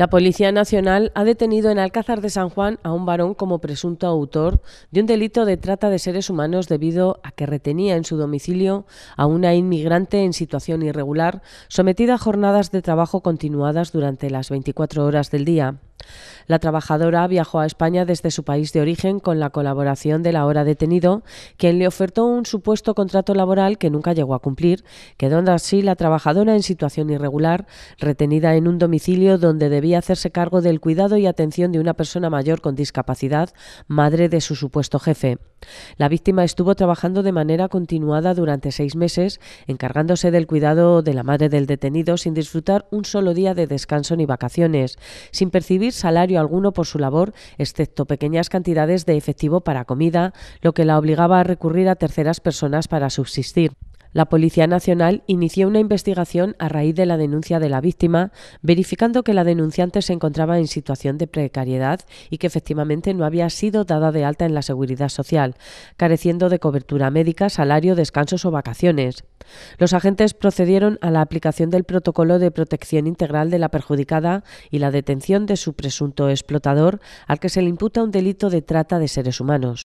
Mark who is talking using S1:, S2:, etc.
S1: La Policía Nacional ha detenido en Alcázar de San Juan a un varón como presunto autor de un delito de trata de seres humanos debido a que retenía en su domicilio a una inmigrante en situación irregular sometida a jornadas de trabajo continuadas durante las 24 horas del día. La trabajadora viajó a España desde su país de origen con la colaboración de la hora detenido, quien le ofertó un supuesto contrato laboral que nunca llegó a cumplir, quedando así la trabajadora en situación irregular, retenida en un domicilio donde debía hacerse cargo del cuidado y atención de una persona mayor con discapacidad, madre de su supuesto jefe. La víctima estuvo trabajando de manera continuada durante seis meses, encargándose del cuidado de la madre del detenido sin disfrutar un solo día de descanso ni vacaciones, sin percibir salario alguno por su labor, excepto pequeñas cantidades de efectivo para comida, lo que la obligaba a recurrir a terceras personas para subsistir. La Policía Nacional inició una investigación a raíz de la denuncia de la víctima, verificando que la denunciante se encontraba en situación de precariedad y que efectivamente no había sido dada de alta en la seguridad social, careciendo de cobertura médica, salario, descansos o vacaciones. Los agentes procedieron a la aplicación del protocolo de protección integral de la perjudicada y la detención de su presunto explotador, al que se le imputa un delito de trata de seres humanos.